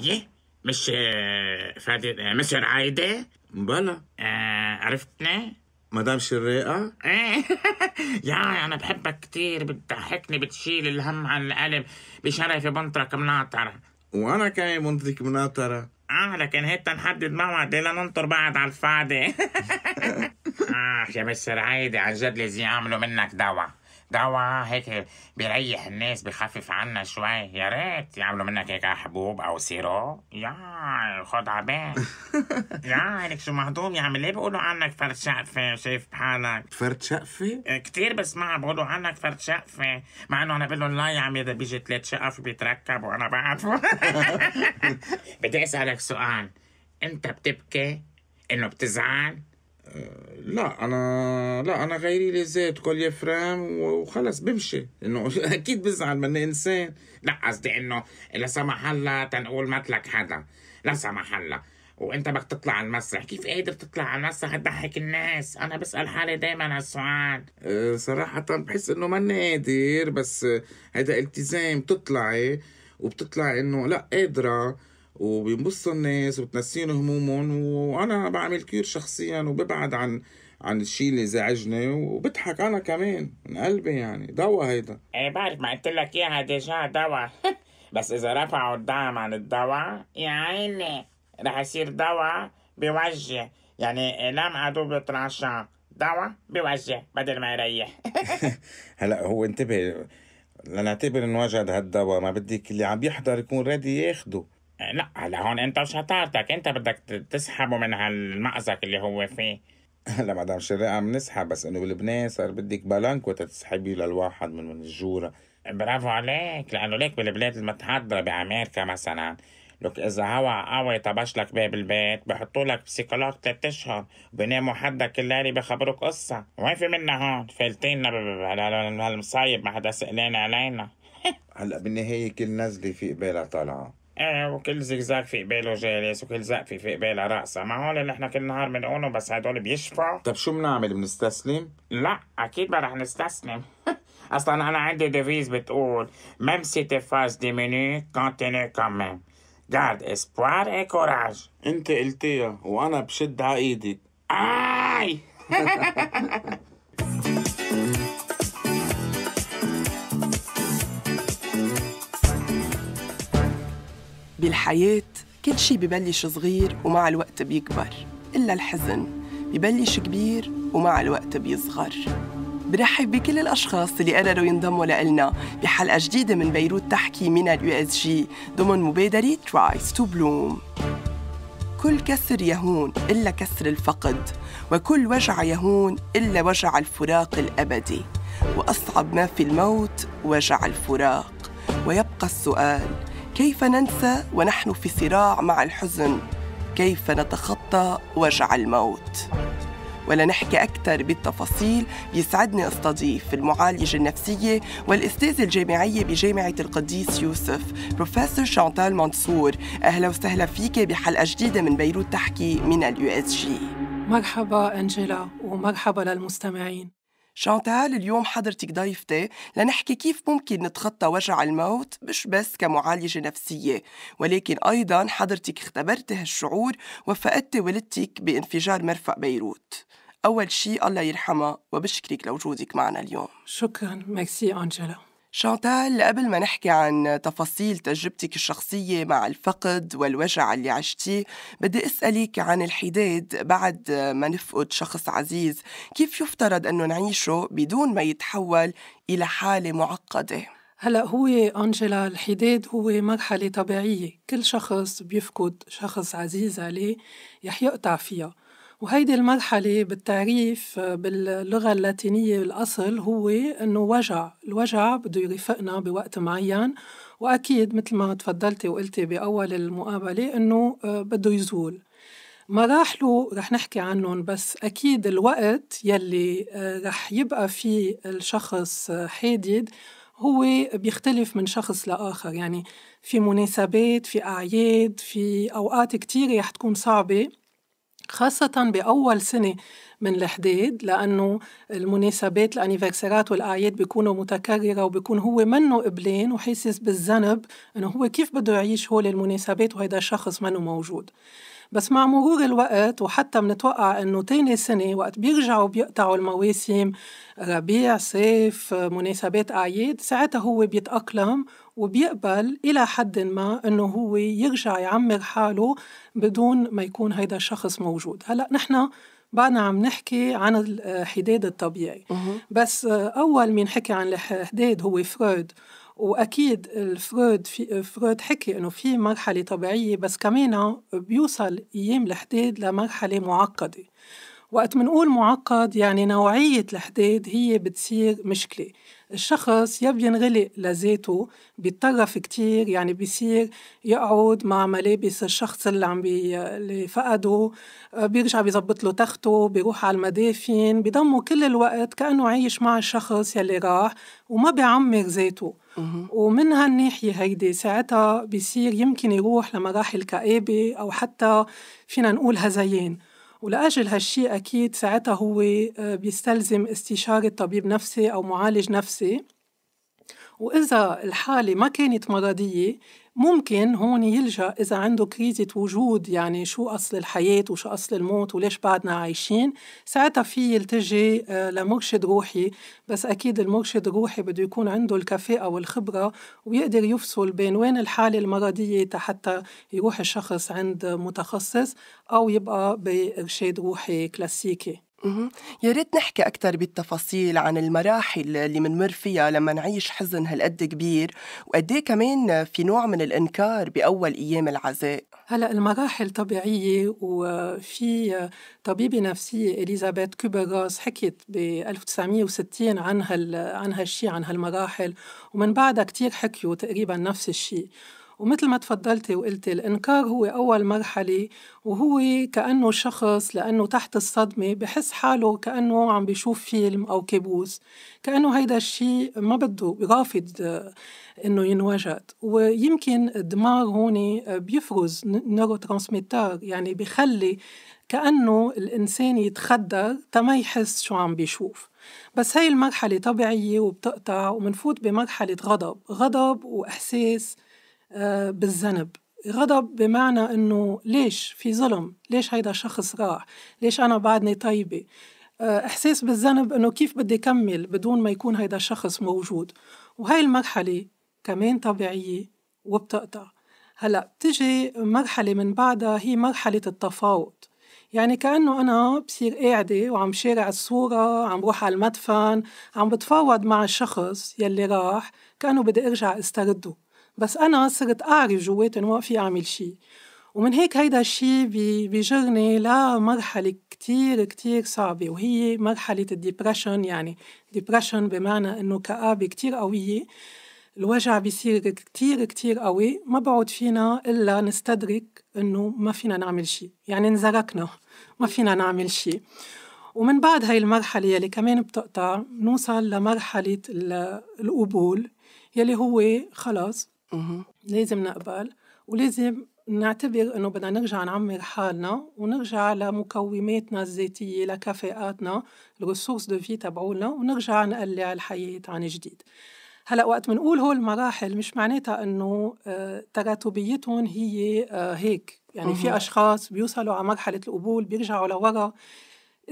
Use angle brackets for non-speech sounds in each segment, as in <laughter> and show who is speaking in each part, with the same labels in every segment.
Speaker 1: يي إيه؟ مش آه، فادي آه، مصر عايدة بلا آه عرفتني مدام شريقة؟ ايه <laughs> يا انا بحبك كثير بتضحكني بتشيل الهم عن القلب بشرفي بنطرك مناطرة وانا كمان بنطرك مناطرة اه لكن هيك نحدد موعد لننطر بعض على الفاضي <laughs> <laughs> اه يا مستر عايدة عن جد لازم يعملوا منك دواء دواء هيك بيريح الناس بخفف عنا شوي يا ريت يعملوا منك هيك حبوب او سيرو يا خد عبال <laughs> يا لك شو مهضوم يا عم ليه بيقولوا عنك فرد شقفه شايف بحالك فرد شقفه؟ إيه، كثير بسمع بيقولوا عنك فرد شقفه مع انه انا بقول لهم لا يا عمي اذا بيجي ثلاث شقف بيتركب وانا بعرفه <laughs> <laughs> بدي اسالك سؤال انت بتبكي انه بتزعل لا انا لا انا غيري لي زيت كل يفرام وخلص بمشي انه <laughs> اكيد بزعل من انسان لا قصدي انه لا سمح الله تنقول مثلك حدا لا سمح الله وانت بدك تطلع على المسرح كيف قادر تطلع على المسرح تضحك الناس انا بسال حالي دائما هالسؤال أه صراحه بحس انه ماني قادر بس هذا التزام تطلعي وبتطلع انه لا قادره وبينبسطوا الناس وبتنسيهم همومهم وانا بعمل كير شخصيا وببعد عن عن الشيء اللي زعجني وبضحك انا كمان من قلبي يعني دواء هيدا ايه بعرف ما قلت لك اياها ديجا دواء <laughs> بس اذا رفعوا الدعم عن الدواء يا عيني رح يصير دواء بوجع يعني إيه، لم ادوب ترانشان دواء بوجع بدل ما يريح <laughs> <laughs> هلا هو انتبه لنعتبر انه وجد هالدواء ما بدك اللي عم يحضر يكون رادي ياخده آه، لا هلا هون انت وشطارتك انت بدك تسحبه من هالمأزق اللي هو فيه هلا <laughs> مدام شراء عم نسحب بس انه بلبنان صار بدك بلانكو تسحبي للواحد من من الجوره برافو عليك لانه ليك بالبلاد المتحضره بامريكا مثلا لك اذا هوا قوي طبش لك باب البيت بحطوا لك بسيكولوج ثلاث اشهر بناموا حدك كل ليله بخبروك قصه وين في منا هون فالتينا هالمصايب ما حدا سالنا علينا <laughs> هلا بالنهايه كل نزله في قبالها طالعه ايه وكل زقزاق في قباله جالس وكل زقفه في قباله راسه ما هول اللي احنا كل نهار بنقولهم بس هدول بيشفعوا طب شو بنعمل بنستسلم؟ لا اكيد ما رح نستسلم <laughs> اصلا انا عندي ديفيز بتقول ميم سي تي فاز ديميني كونتيني كمان جارد اسبوار اي كوراج انت قلتيها وانا بشد على ايدك اي <laughs>
Speaker 2: بالحياة كل شي ببلش صغير ومع الوقت بيكبر إلا الحزن ببلش كبير ومع الوقت بيصغر برحب بكل الأشخاص اللي قرروا ينضموا لإلنا بحلقة جديدة من بيروت تحكي من اليو اس جي ضمن مبادرة رايس تو بلوم كل كسر يهون إلا كسر الفقد وكل وجع يهون إلا وجع الفراق الأبدي وأصعب ما في الموت وجع الفراق ويبقى السؤال كيف ننسى ونحن في صراع مع الحزن كيف نتخطى وجع الموت ولنحكي أكثر بالتفاصيل يسعدني أستضيف المعالجة النفسية والأستاذة الجامعية بجامعة القديس يوسف بروفيسور شانتال منصور أهلا وسهلا فيك بحلقة جديدة من بيروت تحكي من اليو اس جي مرحبا أنجيلا ومرحبا للمستمعين شانتال اليوم حضرتك ضيفتي لنحكي كيف ممكن نتخطى وجع الموت مش بس كمعالجة نفسية ولكن أيضا حضرتك اختبرتي هالشعور وفقدتي والدتك بانفجار مرفق بيروت أول شيء الله يرحمها وبشكرك لوجودك معنا اليوم
Speaker 3: شكرا ميرسي أنجلو
Speaker 2: شانتال قبل ما نحكي عن تفاصيل تجربتك الشخصية مع الفقد والوجع اللي عشتيه بدي أسألك عن الحداد بعد ما نفقد شخص عزيز كيف يفترض أنه نعيشه بدون ما يتحول إلى حالة معقدة؟ هلا
Speaker 3: هو أنجلا الحداد هو مرحلة طبيعية كل شخص بيفقد شخص عزيز عليه رح يقطع فيها وهيدي المرحلة بالتعريف باللغة اللاتينية الأصل هو إنه وجع، الوجع بده يرافقنا بوقت معين وأكيد مثل ما تفضلتي وقلتي بأول المقابلة إنه آه، بده يزول. مراحله رح نحكي عنهم بس أكيد الوقت يلي آه، رح يبقى فيه الشخص آه، حادد هو بيختلف من شخص لآخر يعني في مناسبات في أعياد في أوقات كتير رح تكون صعبة خاصة بأول سنة من الحداد لأنه المناسبات الأنيفرسارات والأعياد بيكونوا متكررة وبيكون هو منه قبلان وحاسس بالذنب إنه هو كيف بده يعيش هول المناسبات وهيدا الشخص منه موجود. بس مع مرور الوقت وحتى منتوقع انه تاني سنة وقت بيرجعوا بيقطعوا المواسم ربيع صيف مناسبات أعياد ساعتها هو بيتأقلم وبيقبل إلى حد ما أنه هو يرجع يعمر حاله بدون ما يكون هيدا الشخص موجود هلأ نحن بعدنا عم نحكي عن الحداد آه، الطبيعي بس آه، أول من حكي عن الحداد هو فرويد واكيد الفرويد في فرويد حكي انه في مرحله طبيعيه بس كمان بيوصل ايام الحداد لمرحله معقده وقت منقول معقد يعني نوعية الحداد هي بتصير مشكلة الشخص يا بينغلق لذاته بيتطرف كتير يعني بيصير يقعد مع ملابس الشخص اللي عم بي... اللي فقده بيرجع بيظبط له تخته بيروح على المدافن بيضمه كل الوقت كأنه عايش مع الشخص يلي راح وما بيعمر ذاته ومن هالناحية هيدي ساعتها بيصير يمكن يروح لمراحل كآبة أو حتى فينا نقول هزيان ولأجل هالشي أكيد ساعتها هو آه، بيستلزم استشارة طبيب نفسي أو معالج نفسي وإذا الحالة ما كانت مرضية ممكن هون يلجأ إذا عنده كريزة وجود يعني شو أصل الحياة وشو أصل الموت وليش بعدنا عايشين ساعتها في يلتجي آه، لمرشد روحي بس أكيد المرشد الروحي بده يكون عنده الكفاءة والخبرة ويقدر يفصل بين وين الحالة المرضية حتى يروح الشخص عند
Speaker 2: متخصص أو يبقى بإرشاد روحي كلاسيكي يا ريت نحكي أكتر بالتفاصيل عن المراحل اللي منمر فيها لما نعيش حزن هالقد كبير وقد إيه كمان في نوع من الإنكار بأول أيام العزاء
Speaker 3: هلا المراحل طبيعية وفي طبيبة نفسية إليزابيث كوبراس حكيت ب 1960 عن هال عن هالشيء عن هالمراحل ومن بعدها كتير حكيوا تقريبا نفس الشيء ومثل ما تفضلتي وقلتي الإنكار هو أول مرحلة وهو كأنه شخص لأنه تحت الصدمة بحس حاله كأنه عم بيشوف فيلم أو كابوس كأنه هيدا الشيء ما بده رافض آه، إنه ينوجد ويمكن الدماغ هون آه، بيفرز نيرو ترانسميتر يعني بخلي كأنه الإنسان يتخدر تما يحس شو عم بيشوف بس هاي المرحلة طبيعية وبتقطع ومنفوت بمرحلة غضب غضب وإحساس آه، بالذنب غضب بمعنى انه ليش في ظلم ليش هيدا الشخص راح ليش انا بعدني طيبه آه، احساس بالذنب انه كيف بدي كمل بدون ما يكون هيدا الشخص موجود وهي المرحله كمان طبيعيه وبتقطع هلا بتجي مرحله من بعدها هي مرحله التفاوض يعني كانه انا بصير قاعده وعم شارع الصوره عم بروح على المدفن عم بتفاوض مع الشخص يلي راح كانه بدي ارجع استرده بس أنا صرت أعرف جواتي إنه واقفة أعمل شيء ومن هيك هيدا الشيء بيجرني لمرحلة كتير كتير صعبة وهي مرحلة الديبرشن يعني ديبرشن بمعنى إنه كآبة كتير قوية الوجع بيصير كتير كتير قوي ما بعود فينا إلا نستدرك إنه ما فينا نعمل شيء يعني انزركنا ما فينا نعمل شيء ومن بعد هاي المرحلة يلي كمان بتقطع نوصل لمرحلة القبول يلي هو خلاص اها لازم نقبل ولازم نعتبر انه بدنا نرجع نعمر حالنا ونرجع لمكوماتنا الذاتيه لكفاءاتنا الريسورس دو في تبعولنا ونرجع نقلع الحياه عن جديد هلا وقت بنقول هول المراحل مش معناتها انه آه، تراتبيتهم هي آه، هيك يعني في اشخاص بيوصلوا على مرحله القبول بيرجعوا لورا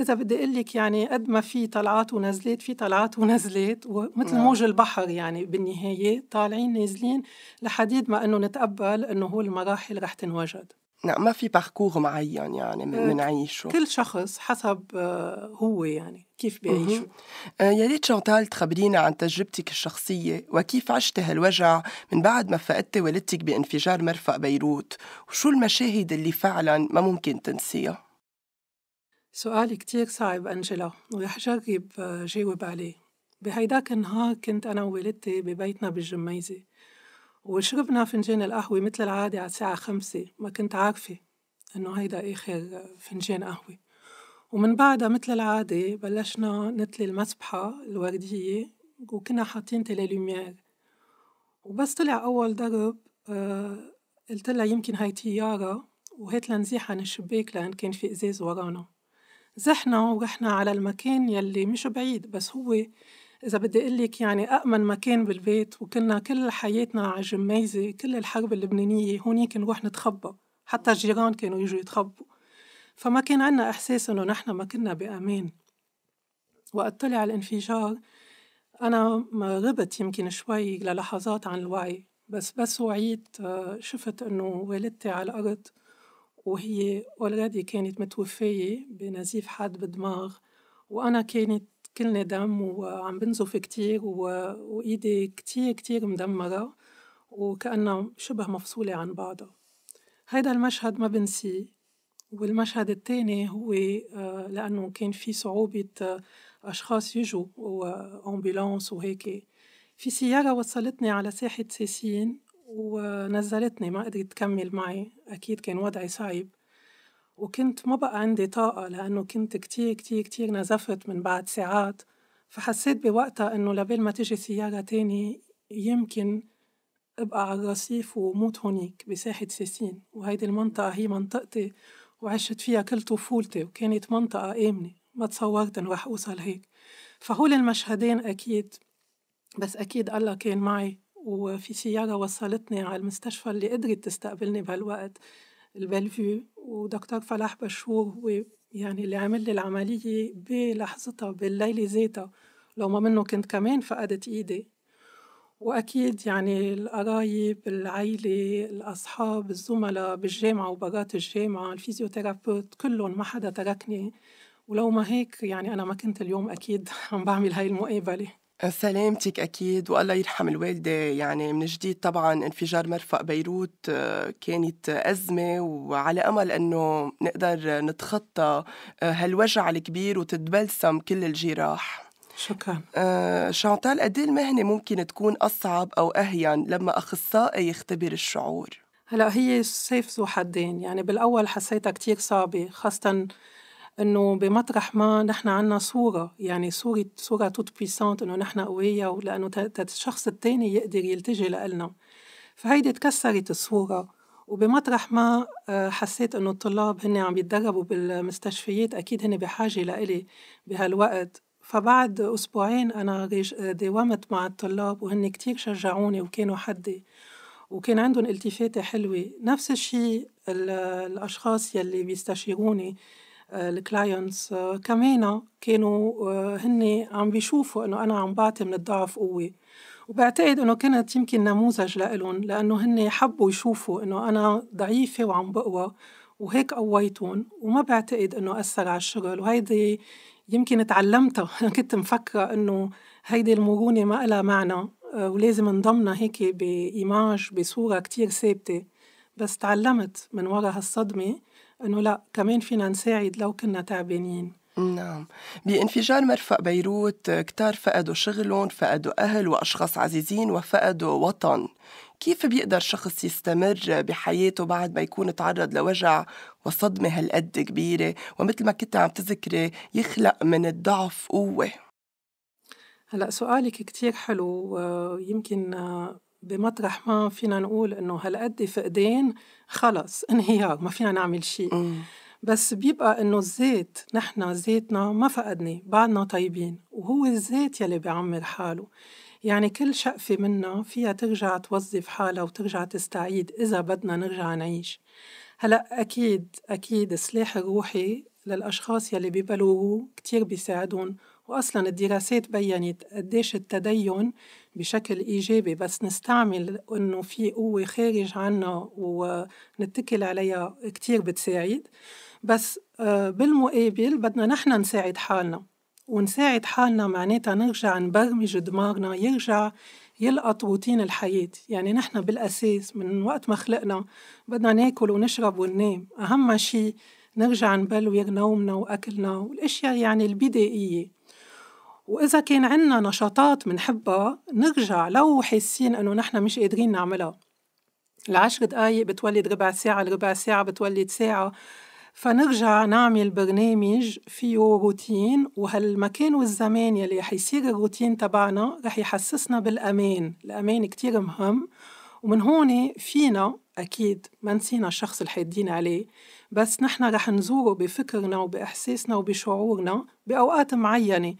Speaker 3: إذا بدي أقول لك يعني قد ما في طلعات ونزلات في طلعات <laughs> ونزلات ومثل نعم. موج البحر يعني بالنهاية طالعين نازلين لحديد ما أنه نتقبل أنه هو المراحل رح تنوجد
Speaker 2: نعم ما في باركور معين يعني بنعيشه أه، كل
Speaker 3: شخص حسب آه، هو يعني كيف
Speaker 2: بيعيشه آه، يا ريت شانتال تخبرينا عن تجربتك الشخصية وكيف عشتي هالوجع من بعد ما فقدتي والدتك بانفجار مرفق بيروت وشو المشاهد اللي فعلا ما ممكن تنسيها
Speaker 3: سؤال كتير صعب أنجلا ورح جرب آه، جاوب عليه بهيداك النهار كنت أنا ووالدتي ببيتنا بالجميزة وشربنا فنجان القهوة مثل العادة على الساعة خمسة ما كنت عارفة إنه هيدا آخر آه، فنجان قهوة ومن بعدها مثل العادة بلشنا نتلي المسبحة الوردية وكنا حاطين تلي لوميير وبس طلع أول ضرب آه، قلت لها يمكن هاي طيارة وهات لنزيح عن الشباك لأن كان في إزاز ورانا زحنا ورحنا على المكان يلي مش بعيد بس هو إذا بدي لك يعني أأمن مكان بالبيت وكنا كل حياتنا على الجميزة كل الحرب اللبنانية هونيك نروح نتخبى حتى الجيران كانوا يجوا يتخبوا فما كان عنا إحساس إنه نحن ما كنا بأمان وقت طلع الانفجار أنا غبت يمكن شوي للحظات عن الوعي بس بس وعيت آه، شفت إنه والدتي على الأرض وهي اولريدي كانت متوفية بنزيف حاد بالدماغ وأنا كانت كلنا دم وعم بنزف كتير و... وإيدي كتير كتير مدمرة وكأنها شبه مفصولة عن بعضها هيدا المشهد ما بنسيه والمشهد الثاني هو آه، لأنه كان في صعوبة آه، أشخاص يجوا وأمبولانس آه، وهيك في سيارة وصلتني على ساحة ساسين ونزلتني ما قدرت تكمل معي أكيد كان وضعي صعب وكنت ما بقى عندي طاقة لأنه كنت كتير كتير كتير نزفت من بعد ساعات فحسيت بوقتها إنه لبال ما تجي سيارة تاني يمكن أبقى على الرصيف وموت هونيك بساحة ساسين وهيدي المنطقة هي منطقتي وعشت فيها كل طفولتي وكانت منطقة آمنة ما تصورت إنه رح أوصل هيك فهول المشهدين أكيد بس أكيد الله كان معي وفي سيارة وصلتني على المستشفى اللي قدرت تستقبلني بهالوقت البلفيو ودكتور فلاح بشور هو يعني اللي عمل لي العملية بلحظتها بالليلة ذاتها لو ما منه كنت كمان فقدت إيدي وأكيد يعني القرايب العيلة الأصحاب الزملاء بالجامعة وبرات الجامعة الفيزيوثيرابيوت كلهم ما حدا تركني ولو ما هيك يعني أنا ما كنت اليوم أكيد <laughs> عم بعمل هاي المقابلة
Speaker 2: سلامتك أكيد والله يرحم الوالدة يعني من جديد طبعا انفجار مرفق بيروت آه، كانت أزمة وعلى أمل أنه نقدر نتخطى آه، هالوجع الكبير وتتبلسم كل الجراح شكرا آه شانتال قد إيه المهنة ممكن تكون أصعب أو أهين لما أخصائي يختبر الشعور؟
Speaker 3: هلا هي سيف ذو حدين يعني بالأول حسيتها كتير صعبة خاصة انه بمطرح ما نحن عنا صوره يعني صوره صوره توت بيسانت انه نحن قويه ولانه الشخص الثاني يقدر يلتجي لنا فهيدي تكسرت الصوره وبمطرح ما آه، حسيت انه الطلاب هن عم يتدربوا بالمستشفيات اكيد هن بحاجه لإلي بهالوقت فبعد اسبوعين انا آه، داومت مع الطلاب وهن كتير شجعوني وكانوا حدي وكان عندهم التفاته حلوه نفس الشيء الاشخاص يلي بيستشيروني الكلاينتس كمان كانوا هن عم بيشوفوا انه انا عم بعطي من الضعف قوه وبعتقد انه كانت يمكن نموذج لإلهم لانه هن حبوا يشوفوا انه انا ضعيفه وعم بقوى وهيك قويتهم وما بعتقد انه اثر على الشغل وهيدي يمكن تعلمتها <laughs> كنت مفكره انه هيدي المرونه ما لها معنى ولازم نضمنا هيك بايماج بصوره كتير ثابته بس تعلمت من ورا هالصدمه انه لا كمان فينا نساعد لو كنا تعبانين نعم
Speaker 2: بانفجار مرفق بيروت كتار فقدوا شغلهم فقدوا أهل وأشخاص عزيزين وفقدوا وطن كيف بيقدر شخص يستمر بحياته بعد ما يكون تعرض لوجع وصدمة هالقد كبيرة ومثل ما كنت عم تذكري يخلق من الضعف قوة
Speaker 3: هلا سؤالك كتير حلو يمكن بمطرح ما فينا نقول انه هالقد فقدان خلص انهيار ما فينا نعمل شيء بس بيبقى انه الذات نحن ذاتنا ما فقدنا بعدنا طيبين وهو الذات يلي بيعمر حاله يعني كل شقفة منا فيها ترجع توظف حالها وترجع تستعيد إذا بدنا نرجع نعيش هلأ أكيد أكيد السلاح الروحي للأشخاص يلي ببلوغوا كتير بيساعدهم وأصلا الدراسات بيّنت قديش التدين بشكل إيجابي بس نستعمل إنه في قوة خارج عنا ونتكل عليها كثير بتساعد بس آه، بالمقابل بدنا نحن نساعد حالنا ونساعد حالنا معناتها نرجع نبرمج دماغنا يرجع يلقط روتين الحياة يعني نحن بالأساس من وقت ما خلقنا بدنا ناكل ونشرب وننام أهم شيء نرجع نبلور نومنا وأكلنا والأشياء يعني البدائية وإذا كان عنا نشاطات منحبها نرجع لو حاسين إنه نحن مش قادرين نعملها العشر دقايق بتولد ربع ساعة الربع ساعة بتولد ساعة فنرجع نعمل برنامج فيه روتين وهالمكان والزمان يلي رح يصير الروتين تبعنا رح يحسسنا بالأمان الأمان كتير مهم ومن هون فينا أكيد ما نسينا الشخص الحادين عليه بس نحن رح نزوره بفكرنا وبإحساسنا وبشعورنا بأوقات معينة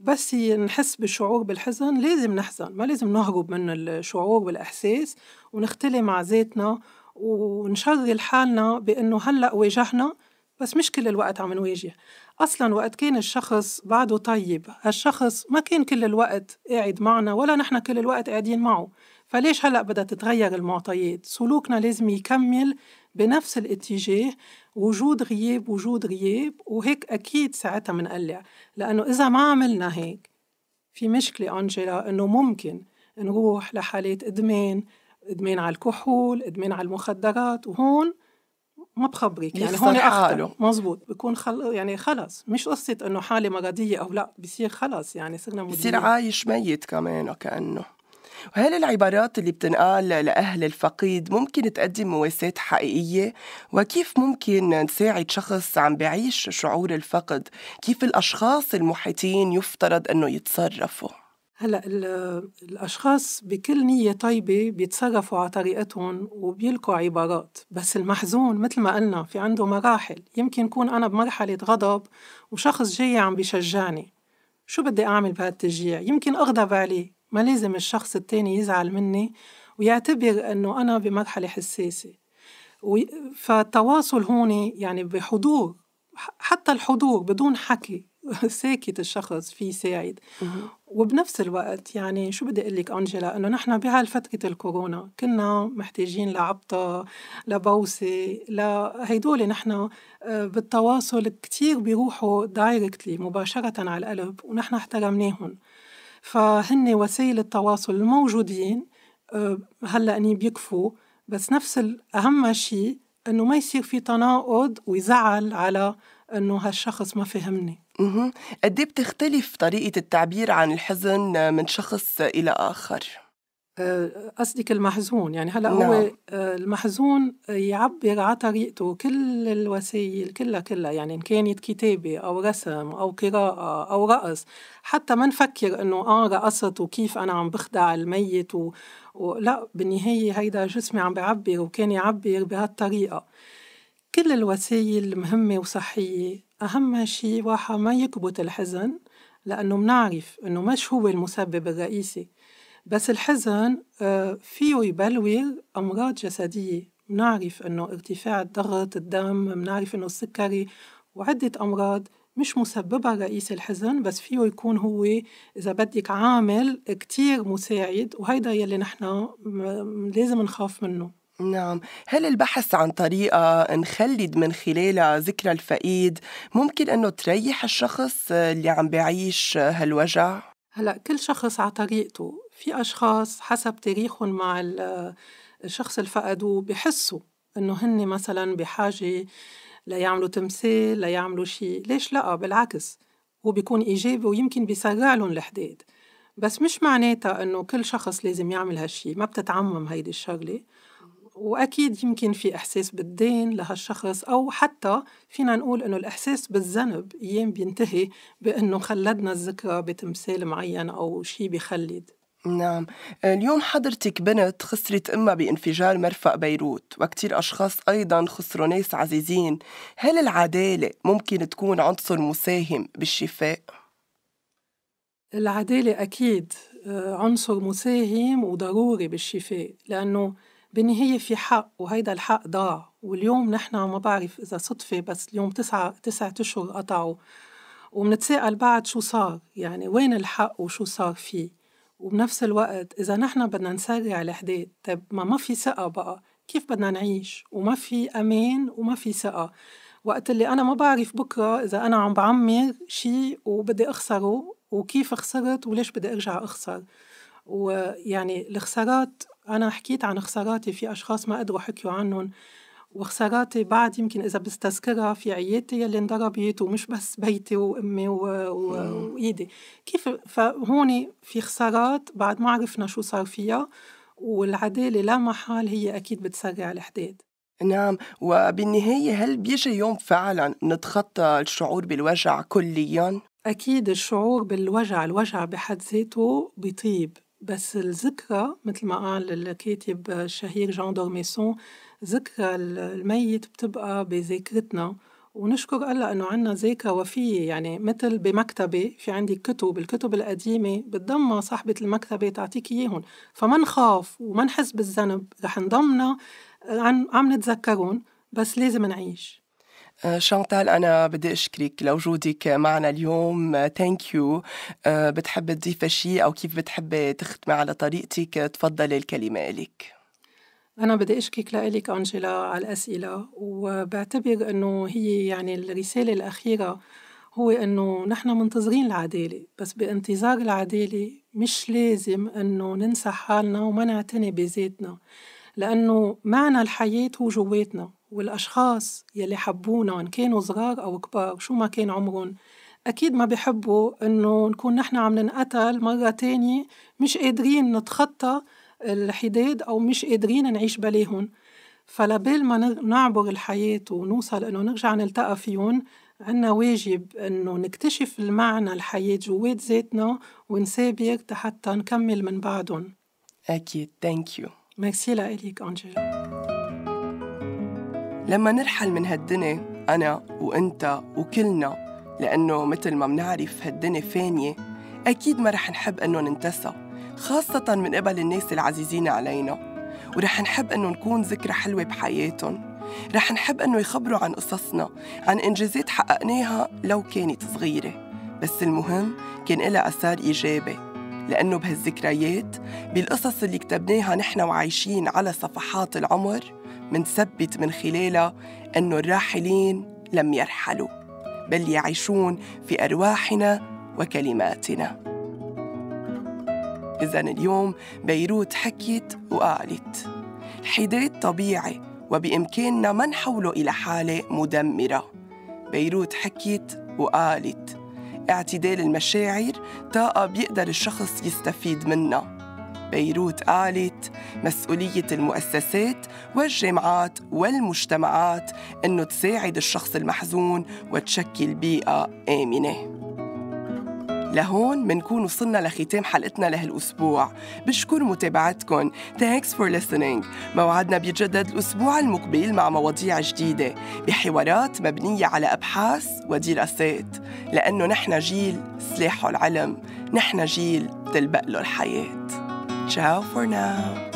Speaker 3: بس نحس بالشعور بالحزن لازم نحزن ما لازم نهرب من الشعور والإحساس ونختلي مع ذاتنا ونشغل حالنا بأنه هلأ واجهنا بس مش كل الوقت عم نواجه أصلا وقت كان الشخص بعده طيب هالشخص ما كان كل الوقت قاعد معنا ولا نحن كل الوقت قاعدين معه فليش هلأ بدها تتغير المعطيات سلوكنا لازم يكمل بنفس الاتجاه وجود غياب وجود غياب وهيك أكيد ساعتها منقلع لأنه إذا ما عملنا هيك في مشكلة أنجيلا إنه ممكن نروح لحالات إدمان إدمان على الكحول إدمان على المخدرات وهون ما بخبرك يعني هون حاله مزبوط بكون خل... يعني خلص مش قصة إنه حالة مرضية أو لا بصير خلص يعني صرنا بصير عايش
Speaker 2: ميت كمان كأنه وهل العبارات اللي بتنقال لأهل الفقيد ممكن تقدم مواساة حقيقية؟ وكيف ممكن نساعد شخص عم بعيش شعور الفقد؟ كيف الأشخاص المحيطين يفترض أنه يتصرفوا؟
Speaker 3: هلا الاشخاص بكل نيه طيبه بيتصرفوا على طريقتهم وبيلقوا عبارات بس المحزون مثل ما قلنا في عنده مراحل يمكن يكون انا بمرحله غضب وشخص جاي عم بيشجعني شو بدي اعمل بهالتشجيع يمكن اغضب عليه ما لازم الشخص التاني يزعل مني ويعتبر أنه أنا بمرحلة حساسة فالتواصل هون يعني بحضور حتى الحضور بدون حكي <laughs> ساكت الشخص في يساعد وبنفس الوقت يعني شو بدي اقول لك انجلا انه نحن بهالفتره الكورونا كنا محتاجين لعبطه لبوسه لهيدول نحن آه، بالتواصل كتير بيروحوا دايركتلي مباشره على القلب ونحن احترمناهم فهن وسائل التواصل الموجودين آه، هلا أني بيكفوا بس نفس أهم شيء انه ما يصير في تناقض
Speaker 2: ويزعل على انه هالشخص ما فهمني اها قد إيه بتختلف طريقه التعبير عن الحزن من شخص الى اخر آه، قصدك
Speaker 3: المحزون يعني هلا هو نعم. آه، المحزون يعبر على طريقته كل الوسائل كلها كلها يعني ان كانت كتابه او رسم او قراءه او رقص حتى ما نفكر انه اه رقصت وكيف انا عم بخدع الميت و... ولا بالنهايه هيدا جسمي عم بعبر وكان يعبر بهالطريقه كل الوسائل مهمه وصحيه اهم شيء واحد ما يكبت الحزن لانه بنعرف انه مش هو المسبب الرئيسي بس الحزن آه، فيه يبلور أمراض جسدية نعرف أنه ارتفاع الضغط الدم بنعرف أنه السكري وعدة أمراض مش مسببها رئيس الحزن بس فيه يكون هو إذا بدك عامل كتير مساعد وهيدا يلي نحن لازم نخاف منه
Speaker 2: نعم هل البحث عن طريقة نخلد من خلالها ذكرى الفقيد ممكن أنه تريح الشخص اللي عم بعيش هالوجع؟
Speaker 3: هلا كل شخص على طريقته في أشخاص حسب تاريخهم مع آه، الشخص اللي فقدوه بحسوا إنه هن مثلا بحاجة ليعملوا تمثال ليعملوا شيء ليش لا بالعكس هو بيكون إيجابي ويمكن بيسرع لهم الحداد بس مش معناتها إنه كل شخص لازم يعمل هالشيء ما بتتعمم هيدي الشغلة وأكيد يمكن في إحساس بالدين لهالشخص أو حتى فينا نقول إنه الإحساس بالذنب أيام بينتهي بإنه خلدنا الذكرى
Speaker 2: بتمثال معين أو شيء بيخلد نعم اليوم حضرتك بنت خسرت أمها بانفجار مرفأ بيروت وكتير أشخاص أيضا خسروا ناس عزيزين هل العدالة ممكن تكون عنصر مساهم بالشفاء؟
Speaker 3: العدالة أكيد آه، عنصر مساهم وضروري بالشفاء لأنه بالنهاية في حق وهيدا الحق ضاع واليوم نحن ما بعرف إذا صدفة بس اليوم تسعة تسعة أشهر قطعوا ومنتساءل بعد شو صار يعني وين الحق وشو صار فيه وبنفس الوقت إذا نحن بدنا نسرع الحداد طيب ما ما في ثقة بقى كيف بدنا نعيش وما في أمان وما في ثقة وقت اللي أنا ما بعرف بكرة إذا أنا عم بعمر شيء وبدي أخسره وكيف خسرت وليش بدي أرجع أخسر ويعني الخسارات أنا حكيت عن خساراتي في أشخاص ما قدروا حكيوا عنهم وخساراتي بعد يمكن اذا بستذكرها في عياتي يلي انضربت ومش بس بيتي وامي و... و... وايدي كيف فهون في خسارات بعد ما عرفنا شو صار فيها والعداله لا محال هي اكيد بتسرع الاحداث
Speaker 2: نعم وبالنهايه هل بيجي يوم فعلا نتخطى الشعور بالوجع كليا؟ اكيد الشعور
Speaker 3: بالوجع الوجع بحد ذاته بيطيب بس الذكرى مثل ما قال الكاتب الشهير جان دورميسون ذكرى الميت بتبقى بذاكرتنا ونشكر الله انه عندنا ذاكره وفيه يعني مثل بمكتبه في عندي كتب الكتب القديمه بتضمها صاحبه المكتبه تعطيك اياهم فما نخاف وما نحس بالذنب رح نضمنا عم نتذكرهم بس لازم نعيش
Speaker 2: آه، شانتال أنا بدي أشكرك لوجودك معنا اليوم ثانك يو بتحبي تضيف شيء أو كيف بتحبي تختمي على طريقتك تفضلي الكلمة إلك
Speaker 3: أنا بدي أشكك لإلك أنجيلا على الأسئلة وبعتبر إنه هي يعني الرسالة الأخيرة هو إنه نحن منتظرين العدالة بس بانتظار العدالة مش لازم إنه ننسى حالنا وما نعتني بذاتنا لأنه معنى الحياة هو جواتنا والأشخاص يلي حبونا إن كانوا صغار أو كبار شو ما كان عمرهم أكيد ما بحبوا إنه نكون نحن عم ننقتل مرة تانية مش قادرين نتخطى الحداد أو مش قادرين نعيش بلاهن فلبال ما نعبر الحياة ونوصل إنه نرجع نلتقى فيهم عنا واجب إنه نكتشف المعنى الحياة جوات ذاتنا ونسابق حتى نكمل من بعدهم أكيد ثانك يو ميرسي لإلك أنجيلا
Speaker 2: لما نرحل من هالدنيا أنا وأنت وكلنا لأنه مثل ما منعرف هالدنيا فانية أكيد ما رح نحب أنه ننتسى خاصة من قبل الناس العزيزين علينا ورح نحب أنه نكون ذكرى حلوة بحياتهم رح نحب أنه يخبروا عن قصصنا عن إنجازات حققناها لو كانت صغيرة بس المهم كان لها أثار إيجابي لأنه بهالذكريات بالقصص اللي كتبناها نحن وعايشين على صفحات العمر منثبت من خلالها أن الراحلين لم يرحلوا بل يعيشون في أرواحنا وكلماتنا إذا اليوم بيروت حكيت وقالت الحداد طبيعي وبإمكاننا ما نحوله إلى حالة مدمرة بيروت حكيت وقالت اعتدال المشاعر طاقة بيقدر الشخص يستفيد منها بيروت قالت مسؤولية المؤسسات والجامعات والمجتمعات أنه تساعد الشخص المحزون وتشكل بيئة آمنة لهون منكون وصلنا لختام حلقتنا لهالأسبوع بشكر متابعتكم Thanks for listening موعدنا بيتجدد الأسبوع المقبل مع مواضيع جديدة بحوارات مبنية على أبحاث ودراسات لأنه نحن جيل سلاحه العلم نحن جيل تلبق له الحياه Ciao for now.